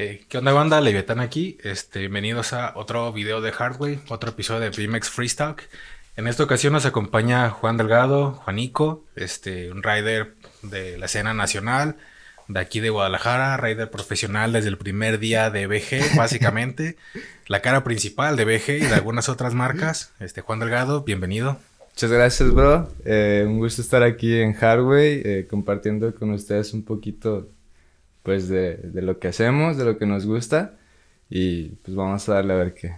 Eh, ¿Qué onda, banda? Leviatán aquí. Este, bienvenidos a otro video de Hardway, otro episodio de BMX Freestyle. En esta ocasión nos acompaña Juan Delgado, Juanico, este, un rider de la escena nacional, de aquí de Guadalajara, rider profesional desde el primer día de BG, básicamente. la cara principal de BG y de algunas otras marcas. Este, Juan Delgado, bienvenido. Muchas gracias, bro. Eh, un gusto estar aquí en Hardway, eh, compartiendo con ustedes un poquito pues de, de, lo que hacemos, de lo que nos gusta y pues vamos a darle a ver qué.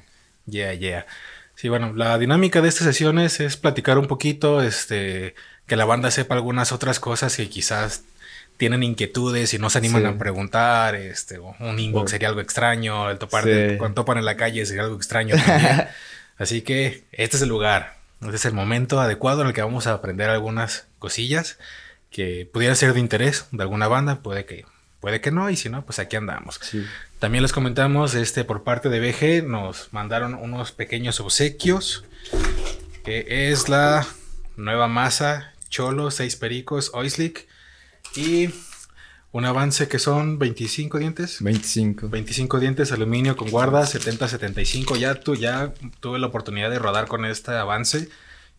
Yeah, yeah. Sí, bueno, la dinámica de estas sesiones es platicar un poquito, este, que la banda sepa algunas otras cosas que quizás tienen inquietudes y no se animan a preguntar, este, un inbox sería algo extraño, el topar con topan en la calle sería algo extraño también. Así que este es el lugar, este es el momento adecuado en el que vamos a aprender algunas cosillas que pudieran ser de interés de alguna banda, puede que puede que no, y si no, pues aquí andamos. También les comentamos, este, por parte de BG, nos mandaron unos pequeños obsequios, que es la nueva masa, Cholo, 6 pericos, oislik. y un avance que son 25 dientes. 25. 25 dientes, aluminio con guarda, 70-75. Ya, tú, ya tuve la oportunidad de rodar con este avance.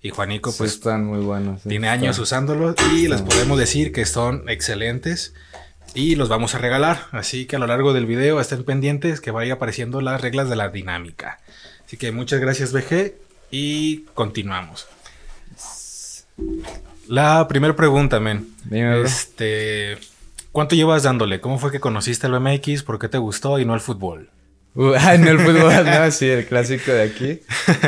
Y Juanico, pues. están muy buenos. ¿eh? tiene años usándolo y las les podemos decir que son excelentes y los vamos a regalar. Así que a lo largo del video estén pendientes que vaya apareciendo las reglas de la dinámica. Así que muchas gracias BG y continuamos. La primera pregunta, men. este, ¿cuánto llevas dándole? ¿Cómo fue que conociste el BMX? ¿Por qué te gustó y no el fútbol? Uh, no el fútbol, no, sí, el clásico de aquí.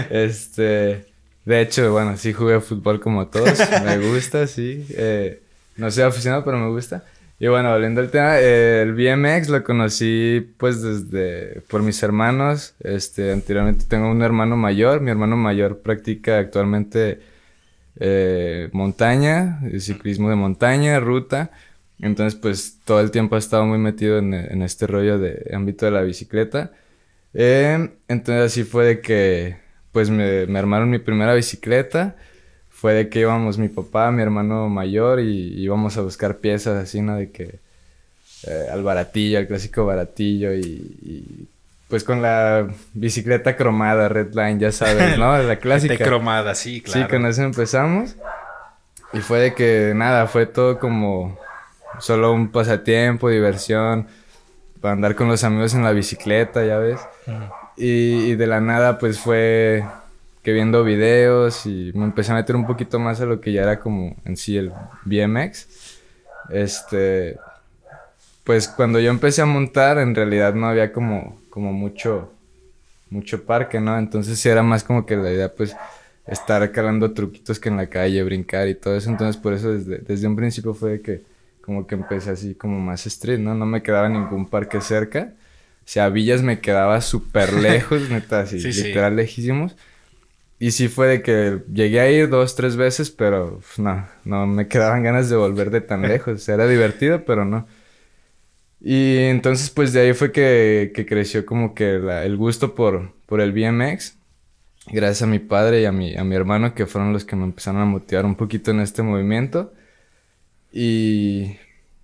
Este, de hecho, bueno, sí jugué fútbol como todos, me gusta, sí. Eh, no soy aficionado, pero me gusta. Y bueno, hablando al tema, el BMX lo conocí pues desde por mis hermanos. Este, anteriormente tengo un hermano mayor. Mi hermano mayor practica actualmente eh, montaña, ciclismo de montaña, ruta. Entonces, pues todo el tiempo ha estado muy metido en, este rollo de ámbito de la bicicleta. Eh, entonces así fue de que pues me, me armaron mi primera bicicleta fue de que íbamos mi papá, mi hermano mayor y íbamos a buscar piezas así, ¿no? De que eh, al baratillo, al clásico baratillo y, pues con la bicicleta cromada, Redline, ya sabes, ¿no? La clásica. cromada, sí, claro. Sí, con eso empezamos. Y fue de que nada, fue todo como solo un pasatiempo, diversión, para andar con los amigos en la bicicleta, ya ves. y de la nada pues fue que viendo videos y me empecé a meter un poquito más a lo que ya era como en sí el BMX. Este, pues cuando yo empecé a montar, en realidad no había como, como mucho, mucho parque, ¿no? Entonces sí era más como que la idea, pues, estar calando truquitos que en la calle, brincar y todo eso. Entonces por eso desde, desde un principio fue que como que empecé así como más street, ¿no? No me quedaba ningún parque cerca. O sea, Villas me quedaba súper lejos, neta, así, sí, literal lejísimos. Y sí fue de que llegué a ir dos, tres veces, pero pues, no, no me quedaban ganas de volver de tan lejos. Era divertido, pero no. Y entonces pues de ahí fue que, que creció como que el gusto por, por el BMX. Gracias a mi padre y a mi, a mi hermano que fueron los que me empezaron a motivar un poquito en este movimiento. Y,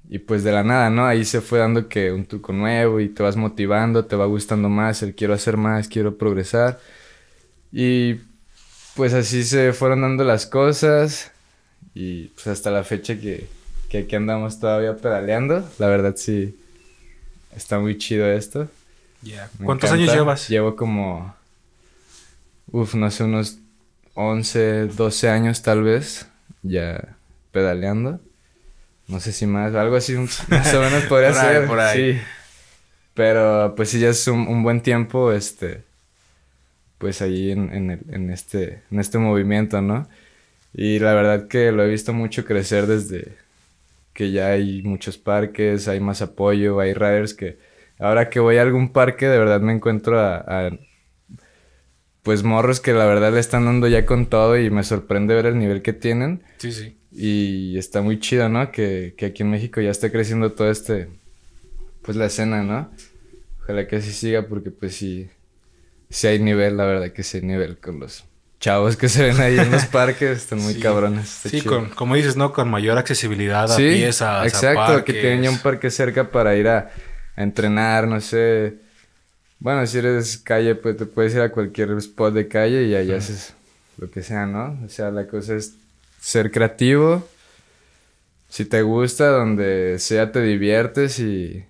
y pues de la nada, ¿no? Ahí se fue dando que un truco nuevo y te vas motivando, te va gustando más, el quiero hacer más, quiero progresar. Y pues así se fueron dando las cosas y pues hasta la fecha que, aquí andamos todavía pedaleando. La verdad sí, está muy chido esto. ¿Cuántos años llevas? Llevo como, uff, no sé, unos 11, 12 años tal vez ya pedaleando. No sé si más, algo así más o menos podría ser. por ahí. Sí. Pero pues sí, ya es un buen tiempo, este pues ahí en, este, en este movimiento, ¿no? Y la verdad que lo he visto mucho crecer desde que ya hay muchos parques, hay más apoyo, hay riders que ahora que voy a algún parque de verdad me encuentro a, pues morros que la verdad le están dando ya con todo y me sorprende ver el nivel que tienen. Sí, sí. Y está muy chido, ¿no? Que, que aquí en México ya está creciendo todo este, pues la escena, ¿no? Ojalá que así siga porque pues sí si hay nivel, la verdad que si hay nivel con los chavos que se ven ahí en los parques están muy cabrones. sí, como dices, ¿no? Con mayor accesibilidad a sí, Exacto, que tienen ya un parque cerca para ir a, entrenar, no sé. Bueno, si eres calle, pues te puedes ir a cualquier spot de calle y allá haces lo que sea, ¿no? O sea, la cosa es ser creativo. Si te gusta, donde sea te diviertes y,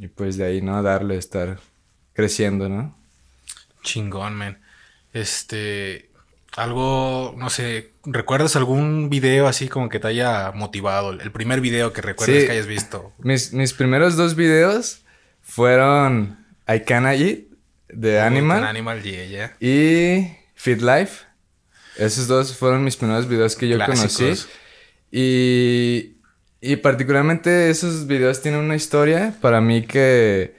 y pues de ahí, ¿no? Darle, estar creciendo, ¿no? Chingón, man. Este, algo, no sé, ¿recuerdas algún video así como que te haya motivado? El primer video que recuerdas que hayas visto. Mis, mis, primeros dos videos fueron I I Eat de Animal. Animal yeah, Y Feed Life. Esos dos fueron mis primeros videos que yo conocí. Y, y particularmente esos videos tienen una historia para mí que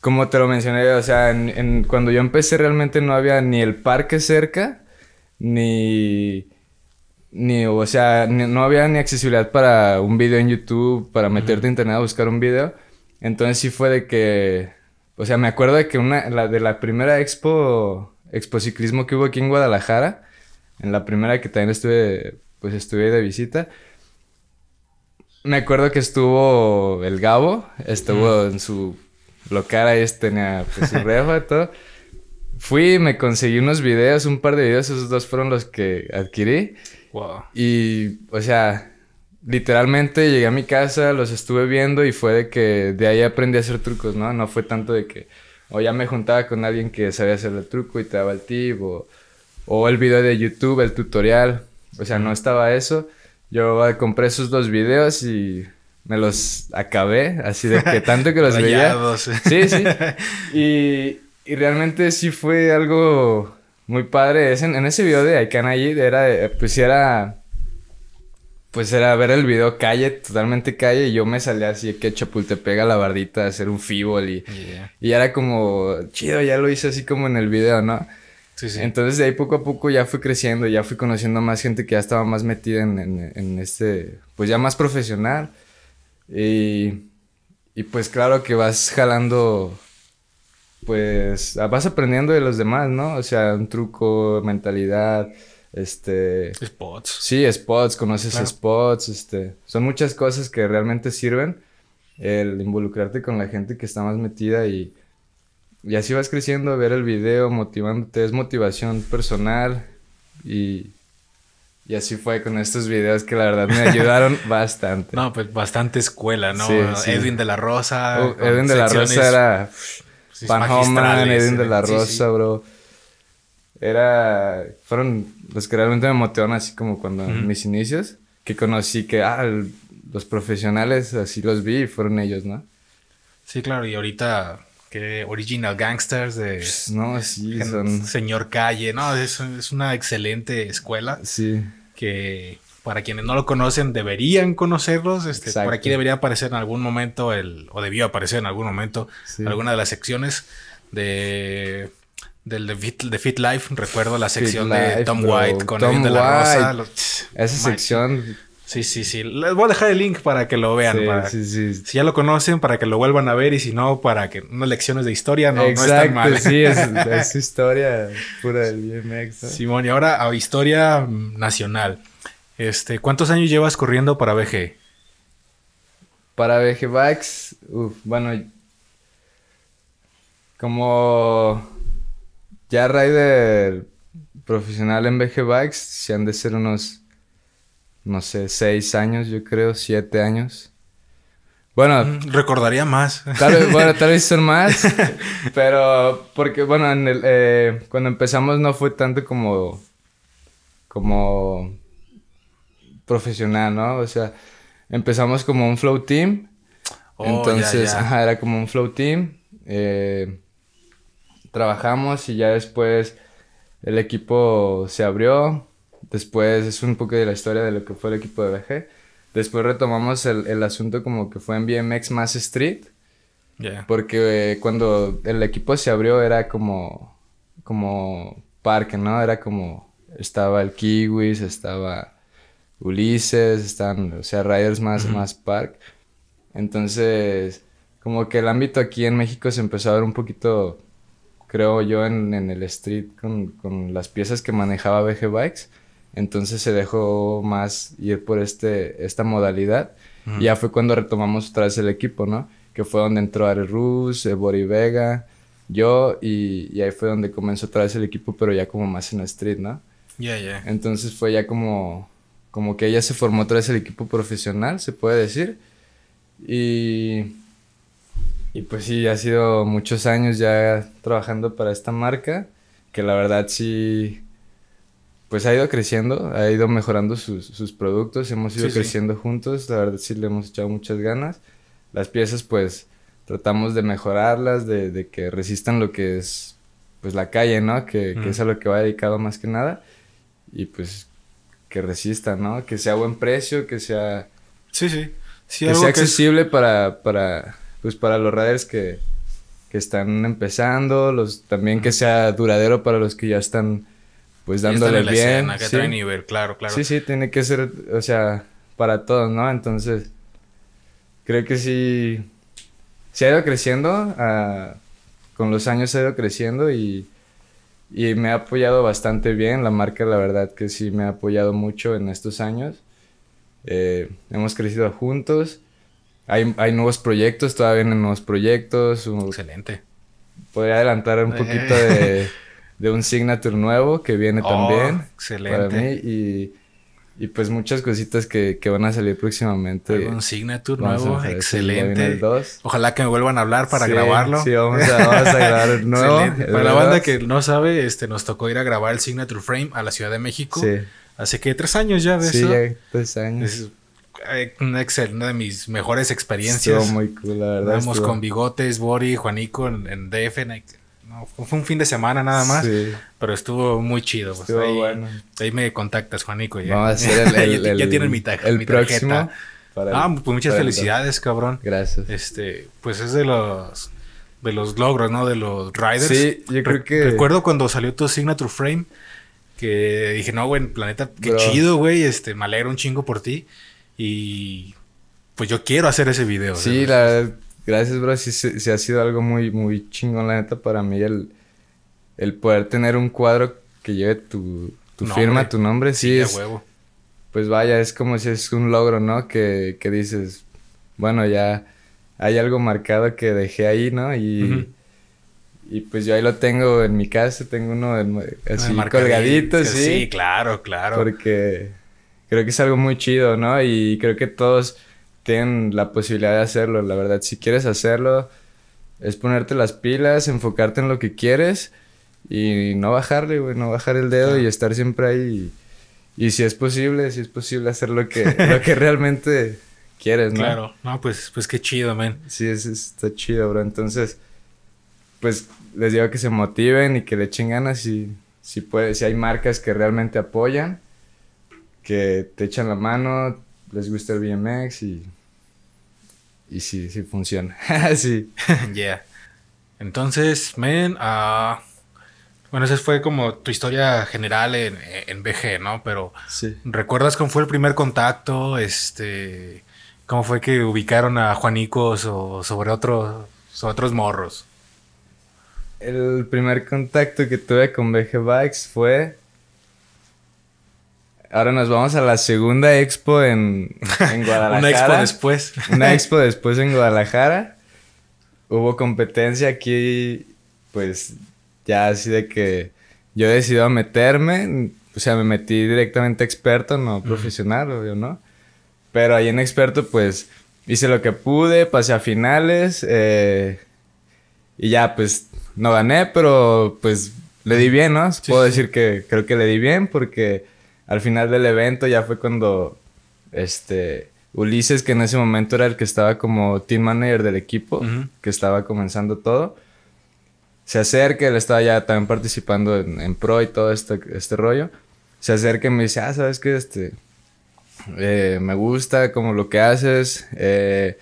como te lo mencioné, o sea, en, cuando yo empecé realmente no había ni el parque cerca, ni... Ni, o sea, no había ni accesibilidad para un video en YouTube, para meterte internet a buscar un video. Entonces sí fue de que... O sea, me acuerdo de que una... La, de la primera expo... Expo ciclismo que hubo aquí en Guadalajara. En la primera que también estuve... Pues estuve de visita. Me acuerdo que estuvo el Gabo. Estuvo en su lo cara es tenía pues, su y todo. Fui me conseguí unos videos, un par de videos, esos dos fueron los que adquirí. Wow. Y, o sea, literalmente llegué a mi casa, los estuve viendo y fue de que de ahí aprendí a hacer trucos, ¿no? No fue tanto de que, o ya me juntaba con alguien que sabía hacer el truco y te daba el tip, o, o el video de YouTube, el tutorial. O sea, no estaba eso. Yo ah, compré esos dos videos y me los acabé, así de que tanto que los veía. Sí, sí. Y, realmente sí fue algo muy padre. en, ese video de I allí era, pues era, pues era ver el video calle, totalmente calle. Y yo me salía así que chapulte pega la bardita hacer un fíbol y, era como, chido, ya lo hice así como en el video, ¿no? Entonces de ahí poco a poco ya fui creciendo, ya fui conociendo más gente que ya estaba más metida en este, pues ya más profesional. Y, pues claro que vas jalando, pues vas aprendiendo de los demás, ¿no? O sea, un truco, mentalidad, este... Spots. Sí, spots, conoces spots, este... Son muchas cosas que realmente sirven el involucrarte con la gente que está más metida y, y así vas creciendo, ver el video, motivándote, es motivación personal y y así fue con estos videos que la verdad me ayudaron bastante. No, pues bastante escuela, ¿no? Edwin de la Rosa. Uh, Edwin de la Rosa era. Pan pues, Homan, Edwin de la Rosa, bro. Era. Fueron los que realmente me motivaron, así como cuando mis inicios, que conocí que, ah, los profesionales así los vi y fueron ellos, ¿no? Sí, claro, y ahorita que Original Gangsters de pues, no, sí, son... Señor Calle, no, es, es, una excelente escuela. Sí que para quienes no lo conocen deberían conocerlos. Este, por aquí debería aparecer en algún momento, el, o debió aparecer en algún momento, alguna de las secciones de del de Fit, Life, recuerdo la sección de Tom White con Tom de la Rosa. Esa sección Sí, sí, sí. Les voy a dejar el link para que lo vean. Sí, Si ya lo conocen, para que lo vuelvan a ver y si no, para que unas lecciones de historia no, Exacto, Sí, es, historia pura del BMX. Simón, y ahora a historia nacional. Este, ¿cuántos años llevas corriendo para BG? Para BG Bikes, bueno, como ya rider profesional en BG Bikes, se han de ser unos no sé, seis años, yo creo, siete años. Bueno. Mm, recordaría más. Tal vez, bueno, tal vez son más. pero porque, bueno, eh, cuando empezamos no fue tanto como. como. profesional, ¿no? O sea, empezamos como un flow team. Oh, entonces, Ajá, era como un flow team. Eh, trabajamos y ya después el equipo se abrió Después es un poco de la historia de lo que fue el equipo de BG. Después retomamos el, asunto como que fue en BMX más street. Porque eh, cuando el equipo se abrió era como, como parque, ¿no? Era como, estaba el Kiwis, estaba Ulises, están o sea, Riders más, más park. Entonces, como que el ámbito aquí en México se empezó a ver un poquito, creo yo, en, el street con, con, las piezas que manejaba BG Bikes. Entonces se dejó más ir por este, esta modalidad. Y ya fue cuando retomamos otra vez el equipo, ¿no? Que fue donde entró Ari Rus, eh, Bori Vega, yo, y, ahí fue donde comenzó otra vez el equipo, pero ya como más en la street, ¿no? Ya, ya. Entonces fue ya como, como que ella se formó otra vez el equipo profesional, se puede decir. Y, y pues sí, ha sido muchos años ya trabajando para esta marca, que la verdad sí pues ha ido creciendo, ha ido mejorando sus, sus productos, hemos ido creciendo juntos, la verdad sí le hemos echado muchas ganas. Las piezas pues tratamos de mejorarlas, de, que resistan lo que es pues la calle, ¿no? Que, es a lo que va dedicado más que nada y pues que resistan, ¿no? Que sea buen precio, que sea... Sí, sí. sí que sea accesible para, para, pues para los riders que, que están empezando, los, también que sea duradero para los que ya están pues dándole bien. Que ¿sí? trae nivel, claro, claro. Sí, sí, tiene que ser, o sea, para todos, ¿no? Entonces, creo que sí, se ha ido creciendo, ah, con los años se ha ido creciendo y, me ha apoyado bastante bien. La marca, la verdad, que sí me ha apoyado mucho en estos años. Eh, hemos crecido juntos. Hay, nuevos proyectos, todavía vienen nuevos proyectos. Excelente. Podría adelantar un eh, poquito de de un Signature nuevo que viene oh, también. Excelente. y, pues muchas cositas que, van a salir próximamente. Un Signature nuevo, excelente. Ojalá que me vuelvan a hablar para grabarlo. Sí, vamos a, grabar el nuevo. Para la banda que no sabe, este, nos tocó ir a grabar el Signature Frame a la Ciudad de México. Sí. Hace que tres años ya de eso. Sí, tres años. Es, eh, una, de mis mejores experiencias. Estuvo muy cool, la verdad. con Bigotes, Bori, Juanico en, en fue un fin de semana nada más, pero estuvo muy chido. Pues, ahí, ahí, me contactas, Juanico. Ya, Vamos ya, mi, el próximo ah, pues muchas felicidades, cabrón. Gracias. Este, pues es de los de los logros, ¿no? De los riders. Sí, yo creo que recuerdo cuando salió tu signature frame que dije, "No, güey, planeta, qué chido, güey, este, me alegro un chingo por ti." Y pues yo quiero hacer ese video. Sí, la Gracias, bro. Sí, ha sido algo muy, muy chingón, la neta, para mí el, poder tener un cuadro que lleve tu, firma, tu nombre. Sí, sí huevo. Pues vaya, es como si es un logro, ¿no? Que, dices, bueno, ya hay algo marcado que dejé ahí, ¿no? Y, pues yo ahí lo tengo en mi casa, tengo uno así colgadito, sí. Sí, claro, claro. Porque creo que es algo muy chido, ¿no? Y creo que todos tienen la posibilidad de hacerlo, la verdad. Si quieres hacerlo, es ponerte las pilas, enfocarte en lo que quieres y no bajarle, güey, no bajar el dedo y estar siempre ahí. Y, si es posible, si es posible hacer lo que, lo que realmente quieres, ¿no? Claro, no, pues, pues qué chido, man. Sí, es, está chido, bro. Entonces, pues les digo que se motiven y que le echen ganas y si, puede, si hay marcas que realmente apoyan, que te echan la mano, les gusta el BMX y y sí, sí funciona. sí. Yeah. Entonces, men, ah, bueno, esa fue como tu historia general en, en BG, ¿no? Pero ¿recuerdas cómo fue el primer contacto? Este, ¿Cómo fue que ubicaron a Juanicos o sobre, otros sobre otros morros? El primer contacto que tuve con BG Bikes fue Ahora nos vamos a la segunda expo en, Guadalajara. Una expo después. Una expo después en Guadalajara. Hubo competencia aquí, pues ya así de que yo decidí meterme. O sea, me metí directamente experto, no profesional, obvio, ¿no? Pero ahí en experto, pues hice lo que pude, pasé a finales. Eh, y ya, pues no gané, pero pues le di bien, ¿no? Puedo decir que creo que le di bien porque al final del evento ya fue cuando este Ulises, que en ese momento era el que estaba como team manager del equipo, que estaba comenzando todo, se acerca, él estaba ya también participando en, pro y todo este, este, rollo, se acerca y me dice, ah, ¿sabes que Este, eh, me gusta como lo que haces, eh,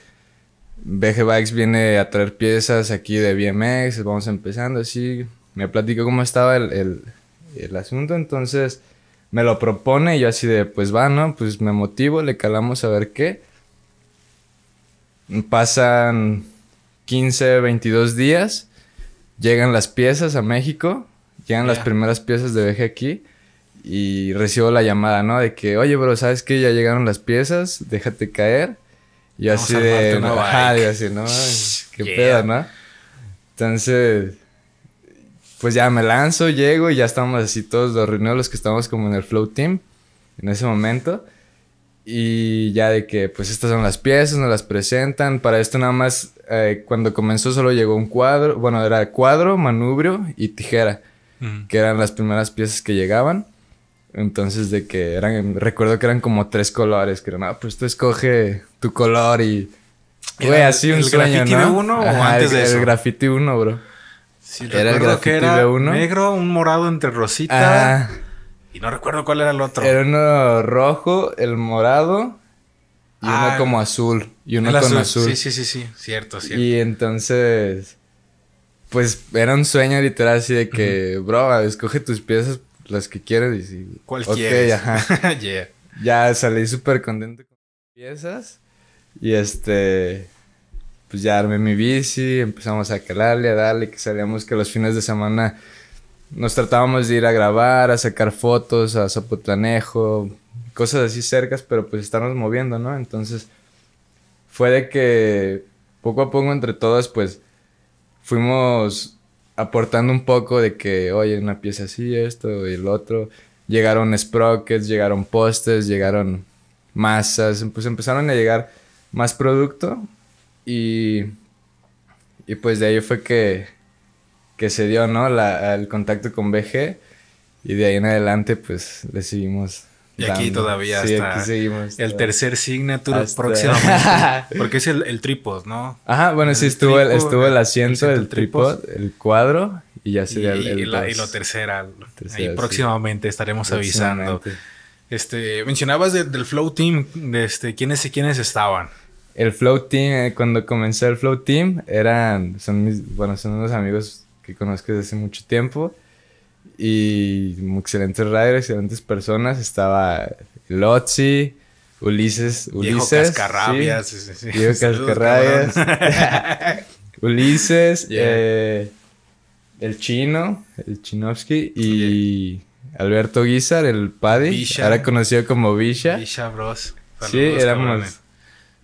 BG Bikes viene a traer piezas aquí de BMX, vamos empezando así, me platicó cómo estaba el asunto, entonces me lo propone y yo así de, pues va, ¿no? Pues me motivo, le calamos a ver qué. Pasan 15, 22 días, llegan las piezas a México, llegan las primeras piezas de BG aquí y recibo la llamada, ¿no? De que, oye, bro, ¿sabes qué? Ya llegaron las piezas, déjate caer. Y así de, no, así, ¿no? ¿Qué pedo, no? Entonces, pues ya me lanzo, llego y ya estamos así todos los reunidos los que estamos como en el flow team en ese momento. Y ya de que, pues estas son las piezas, nos las presentan. Para esto nada más, eh, cuando comenzó solo llegó un cuadro, bueno, era cuadro, manubrio y tijera, que eran las primeras piezas que llegaban. Entonces de que eran, recuerdo que eran como tres colores, que eran, ah, pues tú escoge tu color y... Güey, así un uno o antes de eso? graffiti uno, bro. Sí, era el era Negro, un morado entre rosita. Ah. y no recuerdo cuál era el otro. Era uno rojo, el morado. Y uno ah. como azul. Y uno con azul. Sí, sí, sí, sí. Cierto, cierto. Y entonces. Pues era un sueño literal así de que, bro, escoge tus piezas, las que quieras y ¿Cuál Ajá. Ya salí súper contento con piezas. Y este pues ya armé mi bici, empezamos a calarle, a darle, que sabíamos que los fines de semana nos tratábamos de ir a grabar, a sacar fotos, a Zapotlanejo, cosas así cercas, pero pues estarnos moviendo, ¿no? Entonces fue de que poco a poco entre todas pues fuimos aportando un poco de que, oye, una pieza así, esto y el otro. Llegaron sprockets, llegaron postes, llegaron masas, pues empezaron a llegar más producto y, pues de ahí fue que, se dio, ¿no? el contacto con BG. Y de ahí en adelante, pues le seguimos. Y aquí todavía sí, aquí seguimos. El tercer signature próximamente. porque es el, el ¿no? Ajá, bueno, sí, estuvo, el, estuvo el asiento, el, trípode el cuadro y ya sería y, el. Y, lo tercera. ahí próximamente estaremos avisando. Este, mencionabas del Flow Team, este, quiénes y quiénes estaban. El Flow Team, eh, cuando comencé el Flow Team, eran, son mis, bueno, son unos amigos que conozco desde hace mucho tiempo y excelentes riders, excelentes personas. Estaba Lotzi, Ulises, Ulises. Cascarrabias. Sí, Ulises, eh, el chino, el Chinovsky y Alberto Guizar, el Paddy. Ahora conocido como Villa. Villa Bros. sí, éramos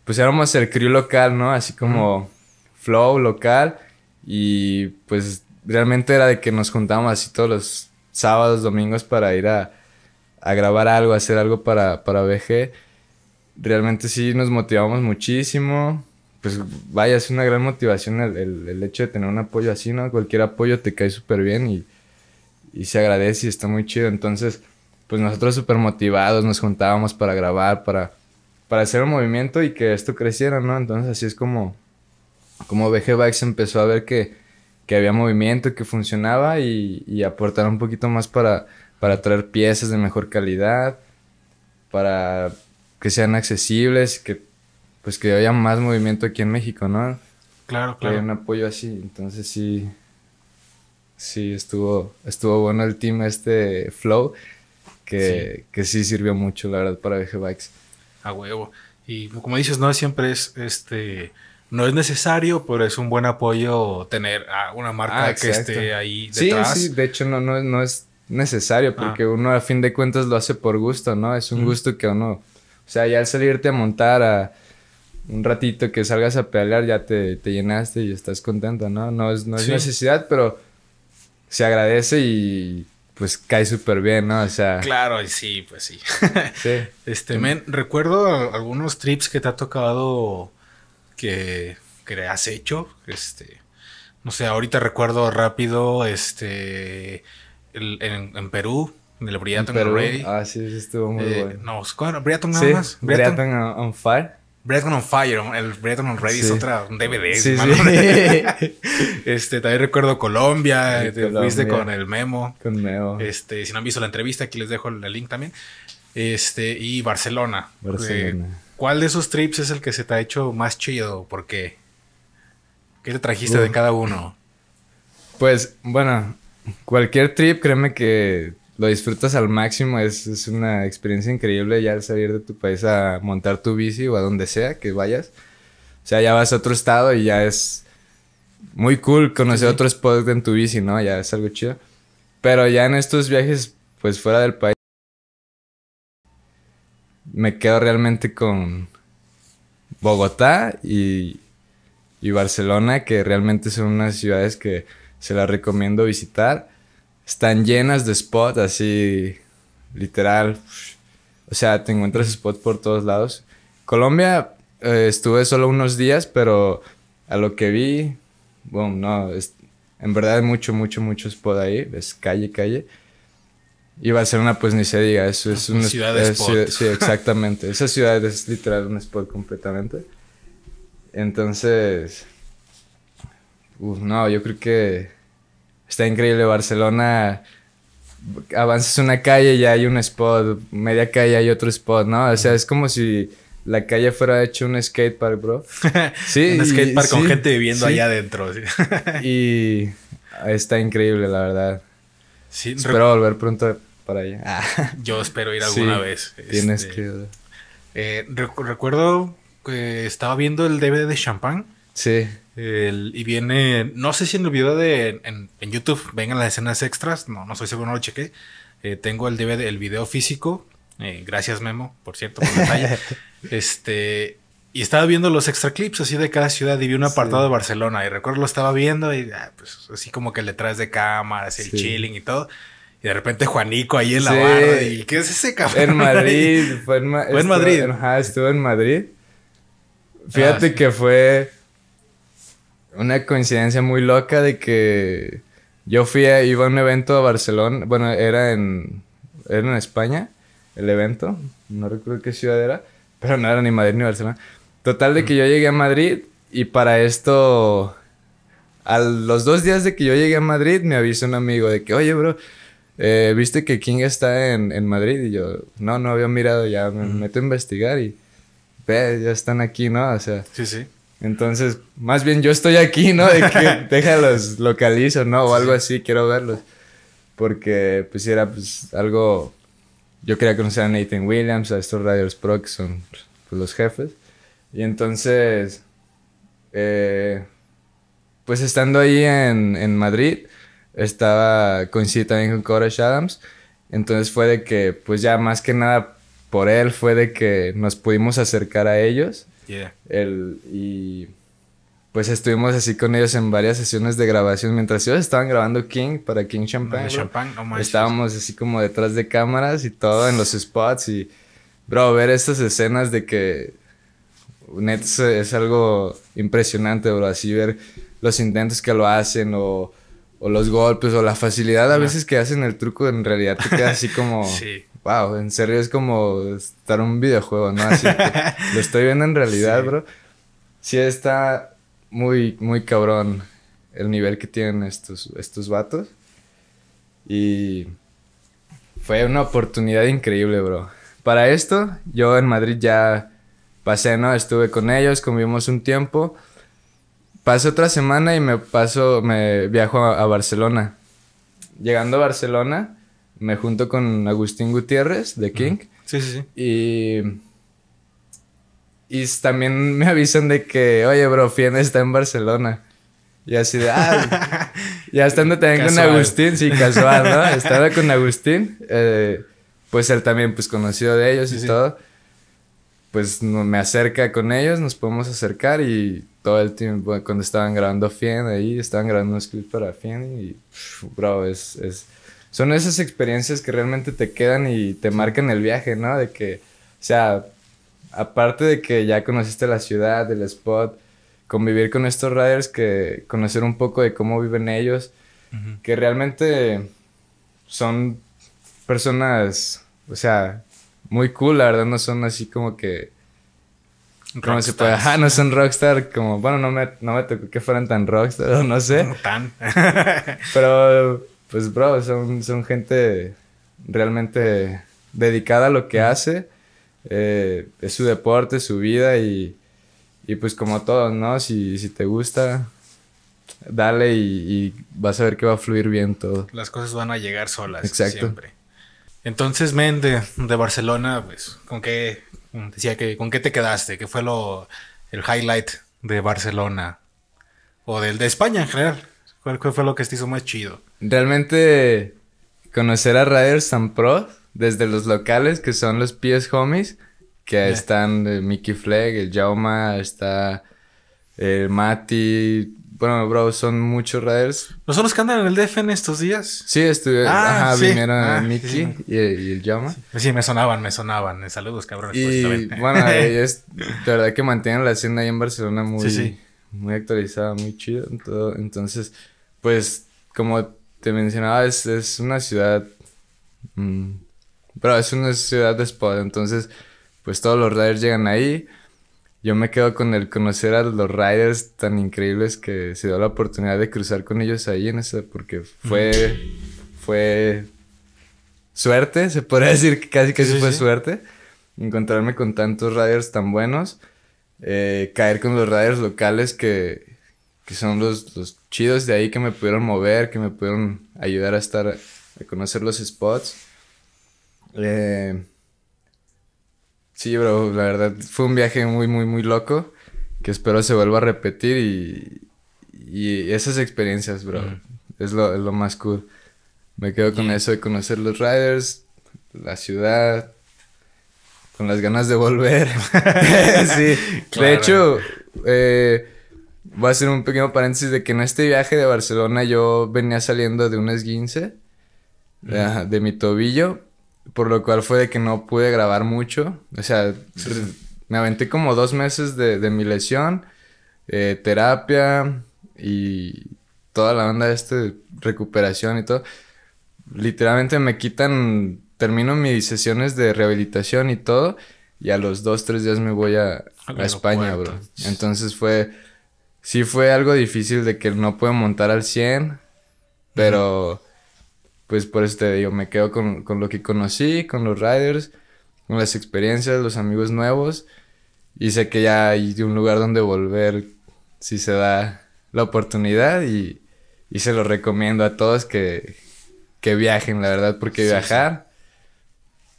pues éramos el crew local, ¿no? Así como flow local y pues realmente era de que nos juntábamos así todos los sábados, domingos para ir a, grabar algo, hacer algo para, para BG. Realmente sí nos motivamos muchísimo. Pues vaya, es una gran motivación el, hecho de tener un apoyo así, ¿no? Cualquier apoyo te cae súper bien y, y se agradece y está muy chido. Entonces, pues nosotros súper motivados, nos juntábamos para grabar, para para hacer un movimiento y que esto creciera, ¿no? Entonces así es como, como BG Bikes empezó a ver que, que había movimiento, que funcionaba y, y aportar un poquito más para, para traer piezas de mejor calidad, para que sean accesibles, que pues que haya más movimiento aquí en México, ¿no? Claro, claro. Que haya un apoyo así, entonces sí, sí estuvo, estuvo bueno el team este Flow, que, sí. que sí sirvió mucho, la verdad, para BG Bikes. A huevo. Y como dices, no siempre es este no es necesario, pero es un buen apoyo tener a una marca ah, que esté ahí detrás. Sí, sí, de hecho no, no, es necesario ah. porque uno a fin de cuentas lo hace por gusto, ¿no? Es un gusto que uno, o sea, ya al salirte a montar a un ratito que salgas a pelear ya te, llenaste y estás contento, ¿no? No es, no es necesidad, pero se agradece y pues cae súper bien, ¿no? O sea. Claro, y sí, pues sí. sí. Este, men, recuerdo algunos trips que te ha tocado que, que has hecho. Este. No sé, ahorita recuerdo rápido, este. en, en, Perú, en el Briaton Already. Ah, sí, sí, estuvo muy eh, bueno. No, Briaton nada más. Briaton on, on Fire. Breton on Fire, el Breton on Red es otra DVD. este, también recuerdo Colombia, te fuiste con el Memo. Con Memo. Este, si no han visto la entrevista, aquí les dejo el, link también. Este, y eh, Barcelona. ¿Cuál de esos trips es el que se te ha hecho más chido? ¿Por qué? ¿Qué te trajiste de cada uno? Pues, bueno, cualquier trip, créeme que lo disfrutas al máximo, es, una experiencia increíble ya al salir de tu país a montar tu bici o a donde sea que vayas. O sea, ya vas a otro estado y ya es muy cool conocer otros otro spot en tu bici, ¿no? Ya es algo chido. Pero ya en estos viajes, pues fuera del país, me quedo realmente con Bogotá y, y Barcelona, que realmente son unas ciudades que se las recomiendo visitar están llenas de spots, así, literal. O sea, te encuentras spots por todos lados. Colombia eh, estuve solo unos días, pero a lo que vi, bueno, no, es, en verdad mucho, mucho, mucho spot ahí, es calle, calle. Y una, pues ni se diga, eso es una ciudad de sí, exactamente. Esa ciudad es literal un spot completamente. Entonces, no, yo creo que está increíble. Barcelona avanzas una calle y hay un spot, media calle hay otro spot, ¿no? O sea, es como si la calle fuera hecho un skatepark, bro. Sí. un skatepark con gente viviendo allá adentro. y está increíble, la verdad. Sí, espero volver pronto para allá. Ah. Yo espero ir alguna vez. Tienes este, que. Eh, recuerdo que estaba viendo el DVD de Champagne. Sí y viene, no sé si en el video de en, YouTube vengan las escenas extras, no, no soy seguro, no lo chequé. Eh, tengo el DVD, el video físico. Eh, gracias, Memo, por cierto, por detalle. este, y estaba viendo los extra clips así de cada ciudad y vi un apartado de Barcelona. Y recuerdo lo estaba viendo y ah, pues, así como que le traes de cámaras, el chilling y todo. Y de repente Juanico ahí en la barra. ¿Y qué es ese café? En Madrid. Fue en, fue estuvo, Madrid. estuve en Madrid. Ah, Fíjate que fue una coincidencia muy loca de que yo fui a, iba a un evento a Barcelona, bueno, era en, en España el evento, no recuerdo qué ciudad era, pero no era ni Madrid ni Barcelona. Total de que yo llegué a Madrid y para esto, a los dos días de que yo llegué a Madrid, me avisa un amigo de que, oye, bro, eh, ¿viste que King está en, en, Madrid? Y yo, no, no había mirado, ya me meto a investigar y ve, ya están aquí, ¿no? O sea, sí, sí. Entonces, más bien yo estoy aquí, ¿no? De que déjalos, localizo, ¿no? O algo así, quiero verlos. Porque, pues, era pues, algo... Yo quería conocer a Nathan Williams, a estos Riders Pro, que son pues, los jefes. Y entonces, eh, pues estando ahí en, Madrid, estaba, coincidiendo también con Corey Adams. Entonces fue de que, pues ya más que nada por él, fue de que nos pudimos acercar a ellos y pues estuvimos así con ellos en varias sesiones de grabación. Mientras ellos estaban grabando King para King Champagne, estábamos así como detrás de cámaras y todo en los spots. Y, bro, ver estas escenas de que net es, algo impresionante, bro. Así ver los intentos que lo hacen o, los golpes o la facilidad a veces que hacen el truco, en realidad te queda así como. wow, en serio es como estar en un videojuego, ¿no? Así que lo estoy viendo en realidad, bro. Sí está muy, muy cabrón el nivel que tienen estos, estos vatos. Y fue una oportunidad increíble, bro. Para esto, yo en Madrid ya pasé, ¿no? Estuve con ellos, convivimos un tiempo. Pasé otra semana y me paso, me viajo a Barcelona. Llegando a Barcelona, me junto con Agustín Gutiérrez de King. Sí, sí, sí. Y, y también me avisan de que, oye, bro, Fien está en Barcelona. Y así de, ah, ya estando también con Agustín, sin casual, ¿no? Estaba con Agustín, eh, pues él también, pues conocido de ellos y todo. Pues me acerca con ellos, nos podemos acercar y todo el tiempo, cuando estaban grabando Fien ahí, estaban grabando un script para Fien y, bro, es, es son esas experiencias que realmente te quedan y te marcan el viaje, ¿no? De que, o sea, aparte de que ya conociste la ciudad, el spot, convivir con estos riders, que conocer un poco de cómo viven ellos, que realmente son personas, o sea, muy cool, la verdad, no son así como que... ¿Cómo se puede? Ajá, no son rockstar, como, bueno, no me, no me tocó que fueran tan rockstar, no sé. No tan. Pero pues, bro, son, gente realmente dedicada a lo que hace. Eh, es su deporte, su vida y, pues como todos, ¿no? Si, si te gusta, dale y, vas a ver que va a fluir bien todo. Las cosas van a llegar solas siempre. Entonces, men, de, Barcelona, pues, ¿con qué, decía que, ¿con qué te quedaste? ¿Qué fue lo, el highlight de Barcelona? O del de España en general. ¿Cuál, fue lo que te hizo más chido? Realmente conocer a Riders and Pro desde los locales, que son los pies homies, que están eh, Mickey Flag, el Jauma, está el eh, Mati. Bueno, bro, son muchos Raiders... ¿No son los que andan en el DF en estos días? Sí, estuve. Ah, ajá, vinieron ah, Mickey Y, el Jauma. Pues sí, me sonaban, me sonaban. Eh, saludos, cabrón. Y bueno, es, De verdad que mantienen la hacienda ahí en Barcelona muy, muy actualizada, muy chida... Entonces pues como te mencionaba, es, una ciudad... Mm, pero es una ciudad de spot, entonces pues todos los riders llegan ahí. Yo me quedo con el conocer a los riders tan increíbles que se dio la oportunidad de cruzar con ellos ahí en ese porque fue, fue suerte, se podría decir que casi que fue suerte. Encontrarme con tantos riders tan buenos, eh, caer con los riders locales que, que son los, chidos de ahí que me pudieron mover, que me pudieron ayudar a estar, a conocer los spots. Eh, sí, bro, la verdad fue un viaje muy, muy, muy loco que espero se vuelva a repetir y, y esas experiencias, bro, es, lo, más cool. Me quedo con eso de conocer los riders, la ciudad, con las ganas de volver. sí, de hecho, eh, Voy a hacer un pequeño paréntesis de que en este viaje de Barcelona yo venía saliendo de un esguince de, mi tobillo, por lo cual fue de que no pude grabar mucho. O sea, me aventé como dos meses de, de mi lesión, eh, terapia y toda la onda de este, recuperación y todo. Literalmente me quitan, termino mis sesiones de rehabilitación y todo, y a los dos, tres días me voy a, a España, bro. Entonces fue sí fue algo difícil de que no puedo montar al 100, pero pues por este te digo, me quedo con, lo que conocí, con los riders, con las experiencias, los amigos nuevos y sé que ya hay un lugar donde volver si se da la oportunidad y, se lo recomiendo a todos que, que viajen, la verdad, porque viajar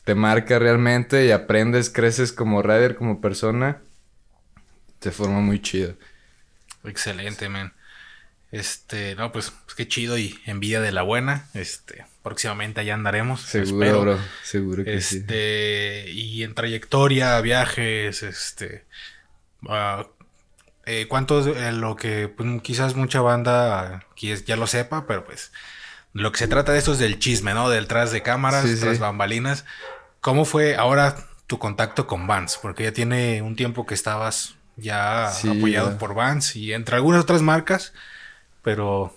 te marca realmente y aprendes, creces como rider, como persona, te forma muy chido. Excelente, man. Este, no, pues, pues, qué chido y envidia de la buena. Este, próximamente allá andaremos. Seguro, seguro que este, Y en trayectoria, viajes, este. Ah, eh, ¿Cuánto eh, lo que pues, quizás mucha banda ya lo sepa, pero pues lo que se trata de esto es del chisme, ¿no? Del tras de cámaras, tras bambalinas. ¿Cómo fue ahora tu contacto con Vans? Porque ya tiene un tiempo que estabas ya apoyado por Vans y entre algunas otras marcas, pero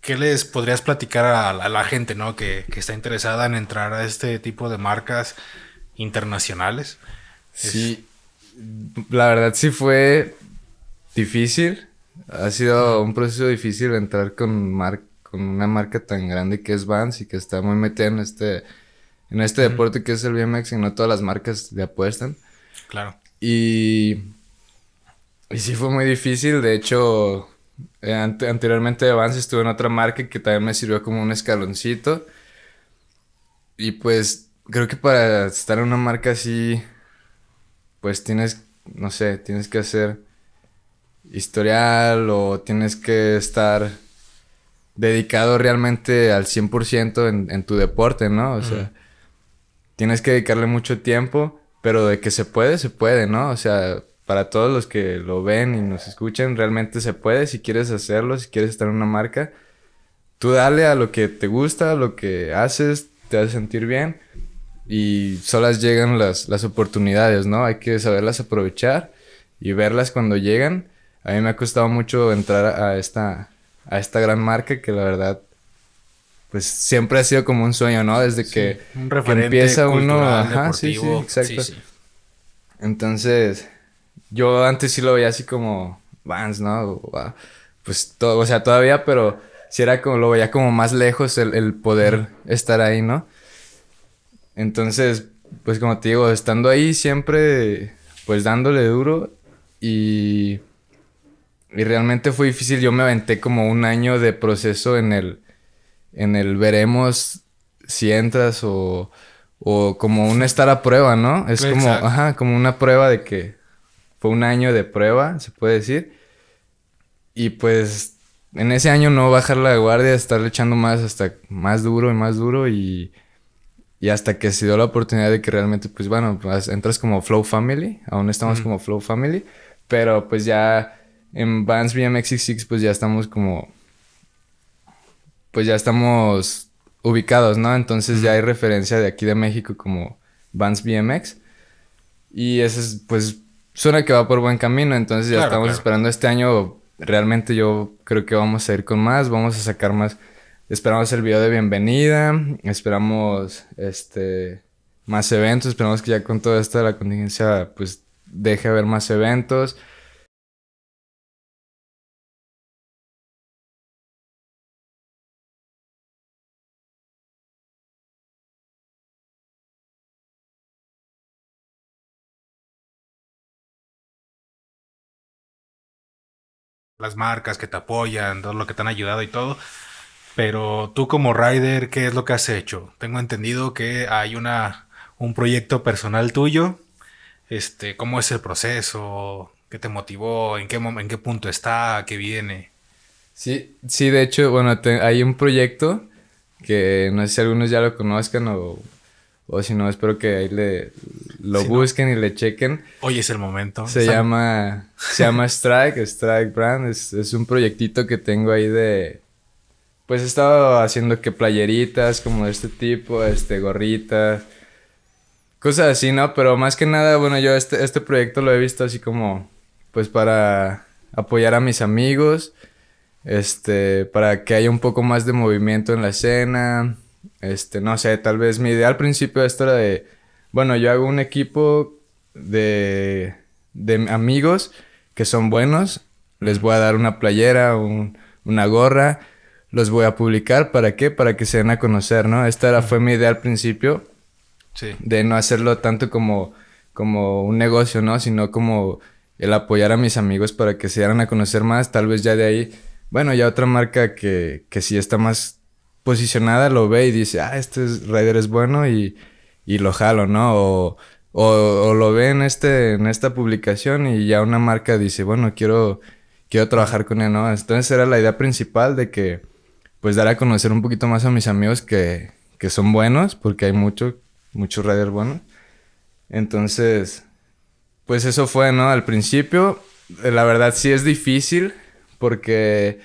¿qué les podrías platicar a, la gente ¿no? Que, que, está interesada en entrar a este tipo de marcas internacionales? Sí, la verdad sí fue difícil, ha sido un proceso difícil entrar con, mar con una marca tan grande que es Vans y que está muy metida en este, en este deporte que es el BMX y no todas las marcas le apuestan. Claro. Y y sí fue muy difícil, de hecho, eh, anteriormente de avance estuve en otra marca que también me sirvió como un escaloncito. Y pues creo que para estar en una marca así, pues tienes, no sé, tienes que hacer historial o tienes que estar dedicado realmente al 100% en, tu deporte, ¿no? O sea, tienes que dedicarle mucho tiempo, pero de que se puede, se puede, ¿no? O sea, para todos los que lo ven y nos escuchan, realmente se puede. Si quieres hacerlo, si quieres estar en una marca, tú dale a lo que te gusta, a lo que haces, te hace sentir bien y solas llegan las, las oportunidades, ¿no? Hay que saberlas aprovechar y verlas cuando llegan. A mí me ha costado mucho entrar a esta, a esta gran marca que la verdad, pues siempre ha sido como un sueño, ¿no? Desde que, empieza uno... Ajá, sí, sí, exacto. Entonces, yo antes sí lo veía así como Vans, ¿no? Ah, pues todo, o sea, todavía, pero sí era como, lo veía como más lejos el, poder estar ahí, ¿no? Entonces, pues como te digo, estando ahí siempre, pues dándole duro y, y realmente fue difícil. Yo me aventé como un año de proceso en el, en el veremos si entras o, o como un estar a prueba, ¿no? Es como, como una prueba de que fue un año de prueba, se puede decir. Y pues en ese año no bajar la guardia, Estar echando más hasta más duro y más duro y, y hasta que se dio la oportunidad de que realmente pues bueno, entras como Flow Family, aún estamos como Flow Family, pero pues ya en Vans BMX66 pues ya estamos como pues ya estamos ubicados, ¿no? Entonces ya hay referencia de aquí de México como Vans BMX y ese es pues suena que va por buen camino, entonces ya estamos esperando este año. Realmente yo creo que vamos a ir con más, vamos a sacar más. Esperamos el video de bienvenida, esperamos este más eventos, esperamos que ya con toda esta la contingencia pues deje haber más eventos. las marcas que te apoyan, todo lo que te han ayudado y todo. Pero tú como rider, ¿qué es lo que has hecho? Tengo entendido que hay una, un proyecto personal tuyo. Este, ¿Cómo es el proceso? ¿Qué te motivó? ¿En qué, en qué punto está? ¿Qué viene? Sí, sí, de hecho, bueno, hay un proyecto que no sé si algunos ya lo conozcan o o si no, espero que ahí le lo busquen y le chequen. Hoy es el momento. Se llama. Se llama Strike, Strike Brand. Es, un proyectito que tengo ahí de. Pues he estado haciendo que playeritas como de este tipo, este, gorritas. Cosas así, ¿no? Pero más que nada, bueno, yo este, este proyecto lo he visto así como. Pues para apoyar a mis amigos. Este. Para que haya un poco más de movimiento en la escena este, no sé, tal vez mi idea al principio esto era de, bueno, yo hago un equipo de, de amigos que son buenos, les voy a dar una playera, una gorra, los voy a publicar, ¿para qué? Para que se den a conocer, ¿no? Esta era, fue mi idea al principio, sí. de no hacerlo tanto como, como un negocio, ¿no? Sino como el apoyar a mis amigos para que se dieran a conocer más, tal vez ya de ahí, bueno, ya otra marca que, que sí está más posicionada lo ve y dice, ah, este rider es bueno y, lo jalo, ¿no? O, lo ve en, este, en esta publicación y ya una marca dice, bueno, quiero, quiero trabajar con él, ¿no? Entonces era la idea principal de que, pues, dar a conocer un poquito más a mis amigos que, son buenos, porque hay muchos, muchos riders buenos. Entonces, pues eso fue, ¿no? Al principio, la verdad sí es difícil porque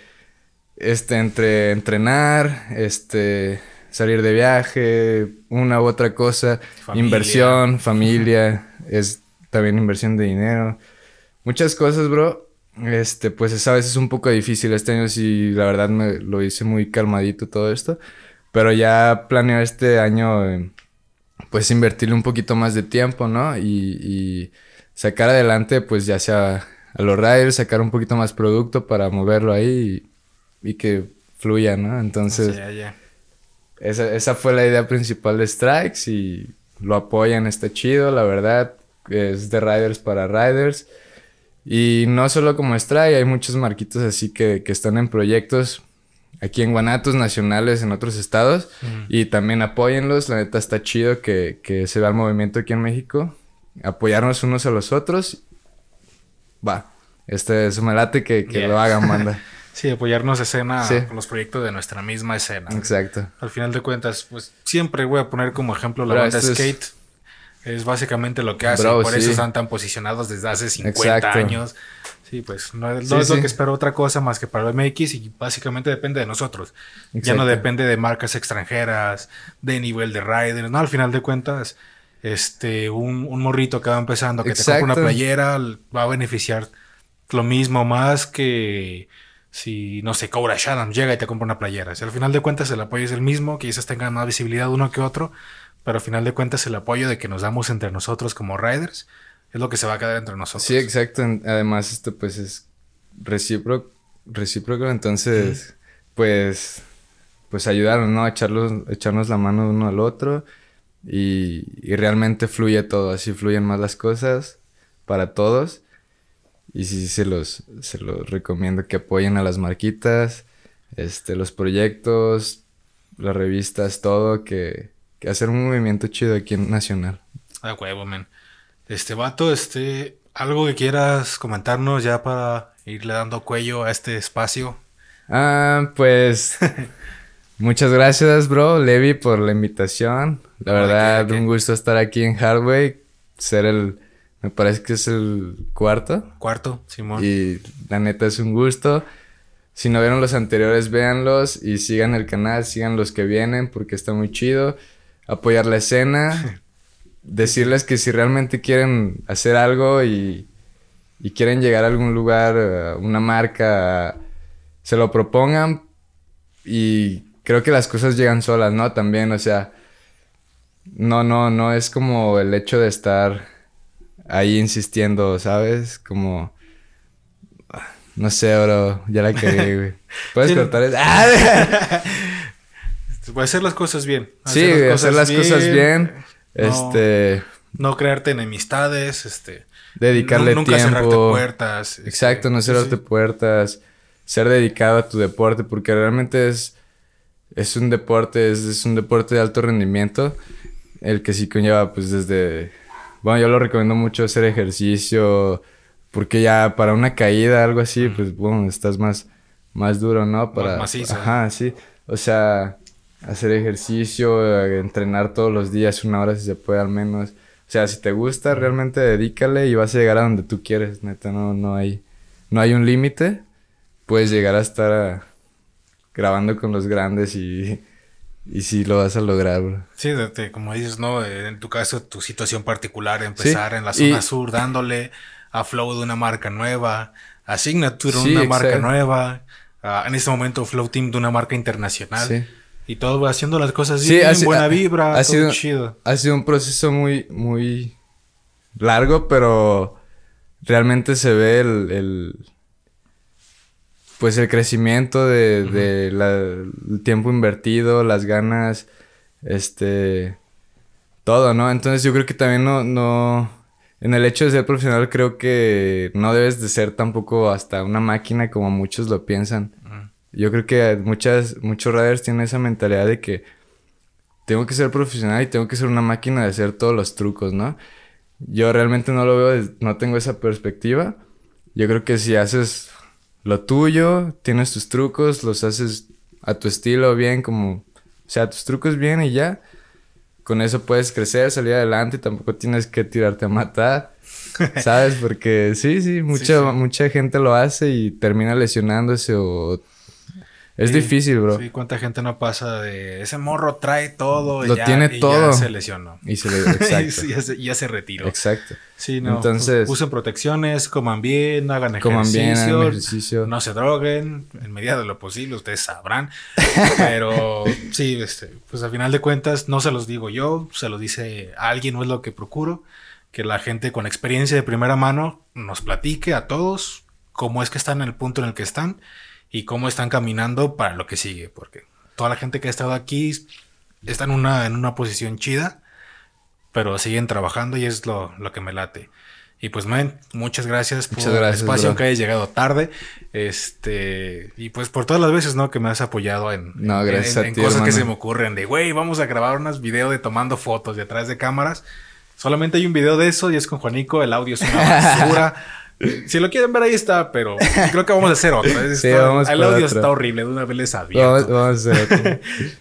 este, entre entrenar, este, salir de viaje, una u otra cosa, inversión, familia, es también inversión de dinero, muchas cosas, bro. Este, pues es a veces un poco difícil este año, y la verdad me lo hice muy calmadito todo esto, pero ya planeo este año, em, pues invertirle un poquito más de tiempo, ¿no? Y, y sacar adelante, pues ya sea a los riders, sacar un poquito más producto para moverlo ahí y y que fluya, ¿no? Entonces, esa, esa, fue la idea principal de Strikes y lo apoyan, está chido, la verdad, es de Riders para Riders. Y no solo como Strike, hay muchos marquitos así que, que están en proyectos aquí en Guanatos, nacionales, en otros estados. Y también apóyenlos. La neta está chido que, que, se vea el movimiento aquí en México. Apoyarnos unos a los otros. Va. Este, es un late que, que lo hagan, manda. Sí, apoyarnos escena los proyectos de nuestra misma escena. Exacto. Al final de cuentas, pues siempre voy a poner como ejemplo la banda Skate. Es... básicamente lo que hacen. Por eso están tan posicionados desde hace 50 años. Sí, pues no, es lo que espero otra cosa más que para el MX y básicamente depende de nosotros. Ya no depende de marcas extranjeras, de nivel de riders. No, al final de cuentas, este, un, morrito que va empezando, que te compra una playera, va a beneficiar lo mismo más que si, no sé, Cobra Shannon llega y te compra una playera. Si al final de cuentas el apoyo es el mismo, que quizás tengan más visibilidad uno que otro, pero al final de cuentas el apoyo de que nos damos entre nosotros como riders es lo que se va a quedar entre nosotros. Sí, exacto. Además, esto pues es recíproco, entonces, pues, pues ayudaron, ¿no? A echarnos la mano uno al otro y, y realmente fluye todo, así fluyen más las cosas para todos. Y sí, se los, se los recomiendo que apoyen a las marquitas, este, los proyectos, las revistas, todo, que, hacer un movimiento chido aquí en Nacional. A huevo, men. Este vato, este, algo que quieras comentarnos ya para irle dando cuello a este espacio. Ah, pues muchas gracias, bro, Levi, por la invitación. La verdad, un gusto estar aquí en Hardway, ser el me parece que es el cuarto. Cuarto, Simón. Y la neta es un gusto. Si no vieron los anteriores, véanlos y sigan el canal, sigan los que vienen porque está muy chido. Apoyar la escena. Decirles que si realmente quieren hacer algo y, y quieren llegar a algún lugar, eh, una marca, se lo propongan y creo que las cosas llegan solas, ¿no? También, o sea, no, no, no es como el hecho de estar ahí insistiendo, ¿sabes? Como... No sé, bro. Ya la cagué, güey. ¿Puedes cortar eso? hacer las cosas bien. sí, hacer las cosas bien. Este... No, crearte enemistades, este... Dedicarle nunca cerrarte puertas. Este, Exacto, no cerrarte puertas. Ser dedicado a tu deporte, porque realmente es... Es un deporte, es un deporte de alto rendimiento. El que sí conlleva, pues, desde bueno, yo lo recomiendo mucho hacer ejercicio, porque ya para una caída, algo así, pues, bueno, estás más, más duro, ¿no? Para, más macizo. Ajá, sí. O sea, hacer ejercicio, eh, entrenar todos los días, una hora si se puede al menos. O sea, si te gusta, realmente dedícale y vas a llegar a donde tú quieres, neta, no, no hay, no hay un límite. Puedes llegar a estar eh, grabando con los grandes y y si lo vas a lograr, bro. Sí, como dices, ¿no? Eh, en tu caso, tu situación particular, empezar en la zona sur, dándole a Flow de una marca nueva, a Signature una marca nueva, en este momento Flow Team de una marca internacional. Sí. Y todo pues, haciendo las cosas así, ha, buena ah, vibra, ha, sido, chido. Ha sido un proceso muy, muy largo, pero realmente se ve el pues el crecimiento de, tiempo invertido, las ganas, este, todo, ¿no? Entonces yo creo que también no, no, en el hecho de ser profesional creo que no debes de ser tampoco hasta una máquina como muchos lo piensan. Yo creo que muchas, muchos riders tienen esa mentalidad de que tengo que ser profesional y tengo que ser una máquina de hacer todos los trucos, ¿no? Yo realmente no lo veo, no tengo esa perspectiva. Yo creo que si haces lo tuyo, tienes tus trucos, los haces a tu estilo bien, como, o sea, tus trucos bien y ya. Con eso puedes crecer, salir adelante, tampoco tienes que tirarte a matar, ¿sabes? Porque sí, sí, mucha, mucha gente lo hace y termina lesionándose o es difícil, bro. Sí, cuánta gente no pasa de ese morro trae todo Lo tiene todo. Ya se lesionó. Y se le, y ya, se, retiró. Exacto. Sí, no. Entonces, usen protecciones, coman bien, hagan ejercicio, No se droguen, en medida de lo posible, ustedes sabrán. Pero sí, este, pues al final de cuentas, no se los digo yo, se lo dice alguien, no es lo que procuro. Que la gente con experiencia de primera mano nos platique a todos cómo es que están en el punto en el que están y cómo están caminando para lo que sigue, porque toda la gente que ha estado aquí está en una, en una posición chida, pero siguen trabajando y es lo, lo que me late. Y pues, man, muchas gracias por el espacio, que hayas llegado tarde. Este, y pues por todas las veces, ¿no? Que me has apoyado en, cosas que se me ocurren. De, güey, vamos a grabar unos videos de tomando fotos de detrás de cámaras. Solamente hay un video de eso y es con Juanico. El audio es una basura. Si lo quieren ver, ahí está, pero creo que vamos a hacer otro. el audio está horrible, de una vez les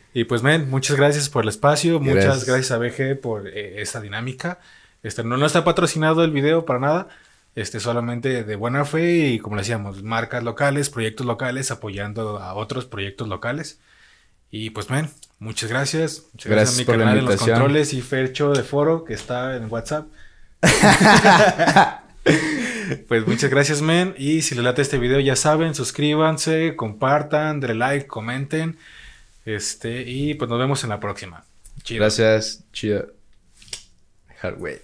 y pues, men, muchas gracias por el espacio. Muchas gracias a BG por eh, esta dinámica. Este, no, está patrocinado el video para nada. Este, solamente de buena fe y, como decíamos, marcas locales, proyectos locales, apoyando a otros proyectos locales. Y pues, men, muchas gracias. Muchas gracias, a mi canal los controles y Fercho de Foro, que está en WhatsApp. Pues muchas gracias, men. Y si les late este video, ya saben, suscríbanse, compartan, denle like, comenten. Este, y pues nos vemos en la próxima. Gracias, chido. hardware